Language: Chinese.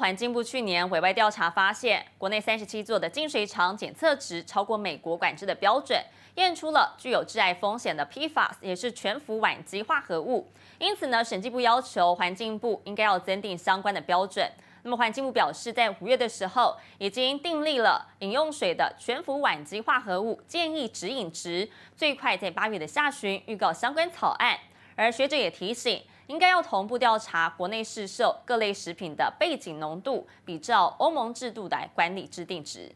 环境部去年委外调查发现，国内三十七座的净水厂检测值超过美国管制的标准，验出了具有致癌风险的 PFAS，也是全氟烷基化合物。因此呢，审计部要求环境部应该要增订相关的标准。那么环境部表示，在五月的时候已经订立了饮用水的全氟烷基化合物建议指引值，最快在八月的下旬预告相关草案。而学者也提醒。应该要同步调查国内市售各类食品的背景浓度，比照欧盟制度来管理制定值。